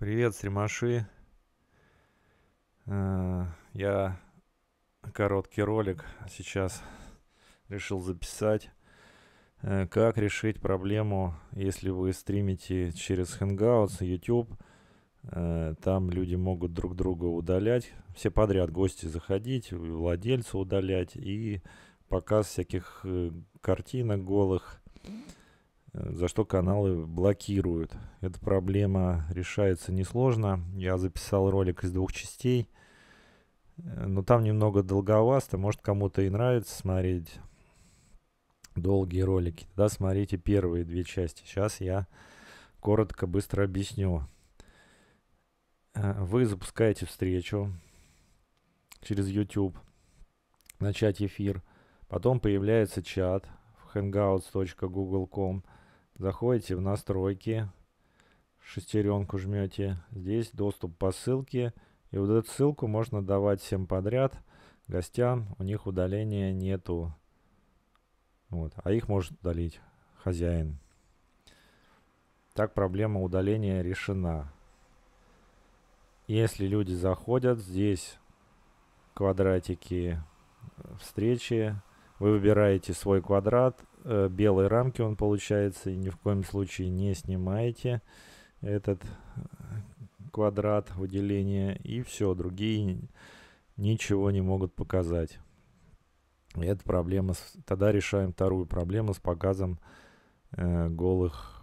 Привет, стримаши. Э, я короткий ролик сейчас решил записать. Э, как решить проблему, если вы стримите через Hangouts, YouTube. Э, там люди могут друг друга удалять. Все подряд гости заходить, владельца удалять. И показ всяких картинок голых. Э, за что каналы блокируют. Эта проблема решается несложно. Я записал ролик из двух частей, э, но там немного долговасто. Может, кому-то и нравится смотреть долгие ролики. Тогда смотрите первые две части. Сейчас я коротко, быстро объясню. Э, вы запускаете встречу через YouTube, начать эфир. Потом появляется чат в hangouts.google.com Заходите в настройки, шестеренку жмете. Здесь доступ по ссылке. И вот эту ссылку можно давать всем подряд. Гостям у них удаления нету. Вот. А их может удалить хозяин. Так проблема удаления решена. Если люди заходят, здесь квадратики э, встречи. Вы выбираете свой квадрат э, белой рамки он получается, и ни в коем случае не снимаете этот э, квадрат выделения, и все, другие ничего не могут показать. И это проблема. С... Тогда решаем вторую проблему с показом э, голых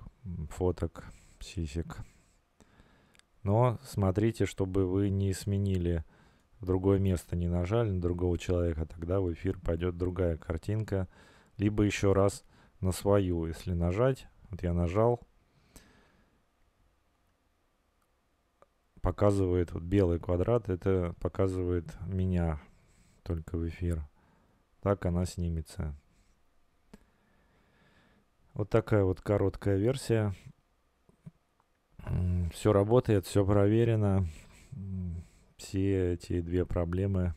фоток сисек. Но смотрите, чтобы вы не сменили в другое место, не нажали на другого человека, тогда в эфир пойдет другая картинка – либо еще раз на свою. Если нажать, вот я нажал, показывает вот белый квадрат, это показывает меня только в эфир. Так она снимется. Вот такая вот короткая версия. Все работает, все проверено. Все эти две проблемы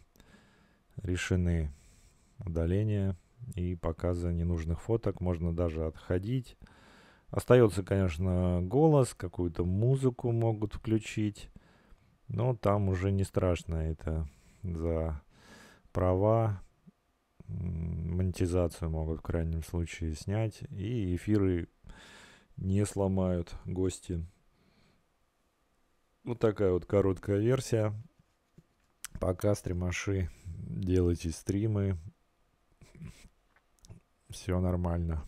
решены. Удаление и показа ненужных фоток. Можно даже отходить. Остается, конечно, голос, какую-то музыку могут включить. Но там уже не страшно это за права, монетизацию могут в крайнем случае снять, и эфиры не сломают гости. Вот такая вот короткая версия. Пока стримаши, делайте стримы, все нормально.